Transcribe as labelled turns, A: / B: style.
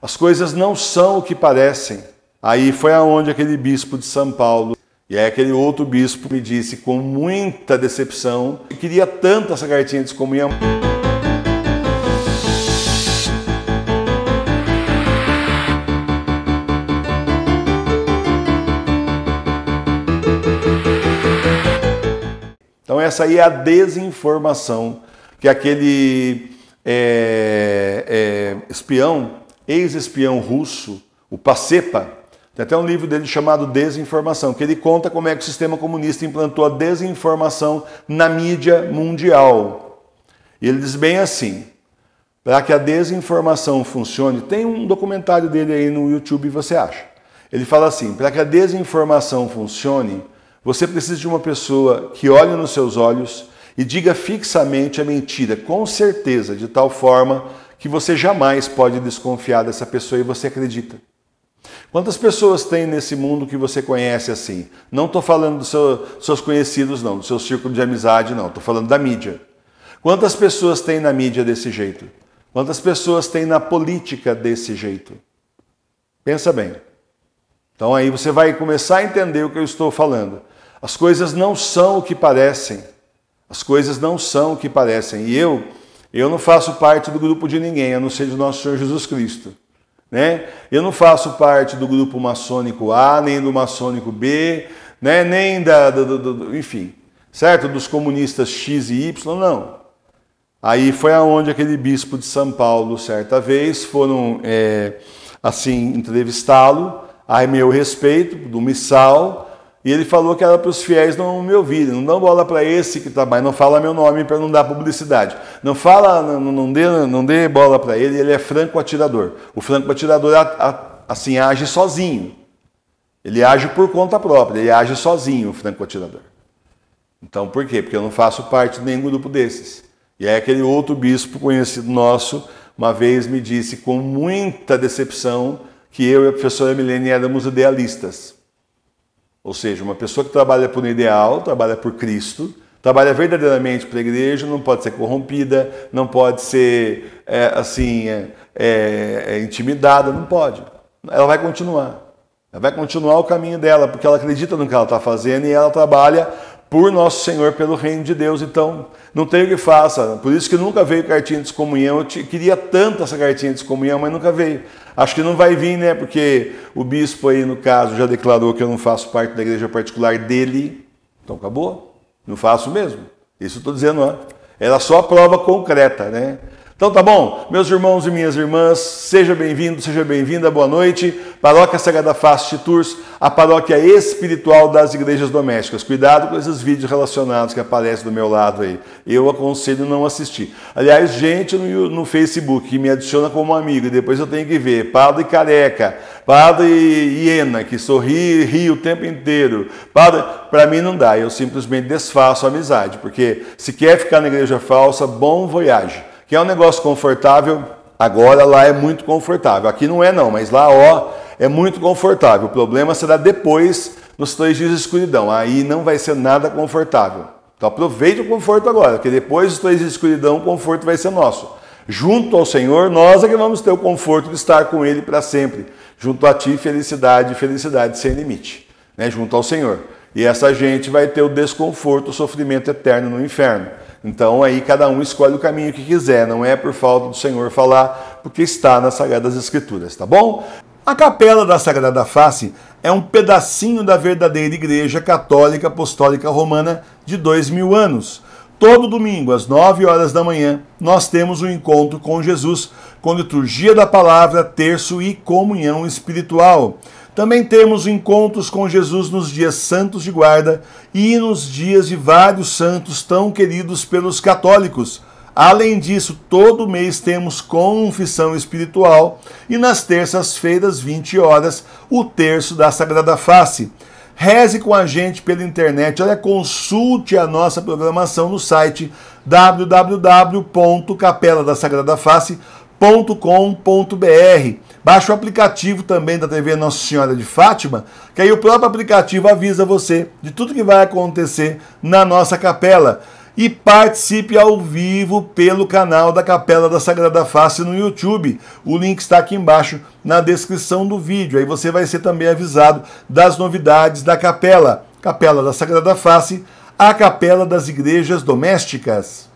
A: As coisas não são o que parecem. Aí foi aonde aquele bispo de São Paulo e aí aquele outro bispo me disse com muita decepção que queria tanto essa cartinha de comunhão. Então essa aí é a desinformação que aquele é, é, espião ex-espião russo, o Pacepa, tem até um livro dele chamado Desinformação, que ele conta como é que o sistema comunista implantou a desinformação na mídia mundial. E ele diz bem assim: para que a desinformação funcione, tem um documentário dele aí no YouTube, você acha? Ele fala assim: para que a desinformação funcione, você precisa de uma pessoa que olhe nos seus olhos e diga fixamente a mentira, com certeza, de tal forma que você jamais pode desconfiar dessa pessoa e você acredita. Quantas pessoas tem nesse mundo que você conhece assim? Não estou falando dos seu, seus conhecidos, não, do seu círculo de amizade, não. Estou falando da mídia. Quantas pessoas tem na mídia desse jeito? Quantas pessoas tem na política desse jeito? Pensa bem. Então aí você vai começar a entender o que eu estou falando. As coisas não são o que parecem. As coisas não são o que parecem. E eu eu não faço parte do grupo de ninguém, a não ser do nosso Senhor Jesus Cristo. Né? Eu não faço parte do grupo maçônico A, nem do maçônico B, né? nem da. Do, do, do, enfim, certo? Dos comunistas X e Y, não. Aí foi aonde aquele bispo de São Paulo, certa vez, foram é, assim entrevistá-lo, a meu respeito, do missal, e ele falou que era para os fiéis não me ouvirem, não dão bola para esse que trabalha, tá, não fala meu nome para não dar publicidade. Não fala, não, não, dê, não dê bola para ele, ele é franco atirador. O franco atirador assim age sozinho. Ele age por conta própria, ele age sozinho, o franco atirador. Então por quê? Porque eu não faço parte de nenhum grupo desses. E aí aquele outro bispo conhecido nosso, uma vez me disse com muita decepção que eu e a professora Milene éramos idealistas. Ou seja, uma pessoa que trabalha por um ideal, trabalha por Cristo, trabalha verdadeiramente para a igreja, não pode ser corrompida, não pode ser é, assim é, é, é, intimidada, não pode. Ela vai continuar. Ela vai continuar o caminho dela, porque ela acredita no que ela está fazendo e ela trabalha por nosso Senhor, pelo reino de Deus. Então, não tem o que faça. Por isso que nunca veio cartinha de excomunhão. Eu te, queria tanto essa cartinha de excomunhão, mas nunca veio. Acho que não vai vir, né? Porque o bispo aí, no caso, já declarou que eu não faço parte da igreja particular dele. Então acabou. Não faço mesmo. Isso eu estou dizendo, ó. Era só a prova concreta, né? Então tá bom, meus irmãos e minhas irmãs, seja bem-vindo, seja bem-vinda, boa noite. Paróquia Sagrada Face de Tours, a paróquia espiritual das igrejas domésticas. Cuidado com esses vídeos relacionados que aparecem do meu lado aí. Eu aconselho não assistir. Aliás, gente no, no Facebook que me adiciona como amigo, depois eu tenho que ver. Padre Careca, Padre Hiena, que sorri e ri o tempo inteiro. Padre, para mim não dá, eu simplesmente desfaço a amizade, porque se quer ficar na igreja falsa, bom voyage que é um negócio confortável. Agora lá é muito confortável. Aqui não é não, mas lá ó, é muito confortável. O problema será depois, nos três dias de escuridão. Aí não vai ser nada confortável. Então aproveite o conforto agora, porque depois dos três dias de escuridão o conforto vai ser nosso. Junto ao Senhor, nós é que vamos ter o conforto de estar com Ele para sempre. Junto a Ti, felicidade, felicidade sem limite. Né? Junto ao Senhor. E essa gente vai ter o desconforto, o sofrimento eterno no inferno. Então aí cada um escolhe o caminho que quiser, não é por falta do Senhor falar, porque está nas Sagradas Escrituras, tá bom? A Capela da Sagrada Face é um pedacinho da verdadeira Igreja Católica Apostólica Romana de dois mil anos. Todo domingo, às 9 horas da manhã, nós temos um encontro com Jesus com liturgia da palavra, terço e comunhão espiritual. Também temos encontros com Jesus nos dias santos de guarda e nos dias de vários santos tão queridos pelos católicos. Além disso, todo mês temos confissão espiritual e nas terças-feiras, 20 horas, o terço da Sagrada Face. Reze com a gente pela internet, olha, consulte a nossa programação no site www.capeladasagradaface.com com.br Baixe o aplicativo também da TV Nossa Senhora de Fátima, que aí o próprio aplicativo avisa você de tudo que vai acontecer na nossa capela. E participe ao vivo pelo canal da Capela da Sagrada Face no YouTube. O link está aqui embaixo na descrição do vídeo. Aí você vai ser também avisado das novidades da capela. Capela da Sagrada Face, a capela das igrejas domésticas.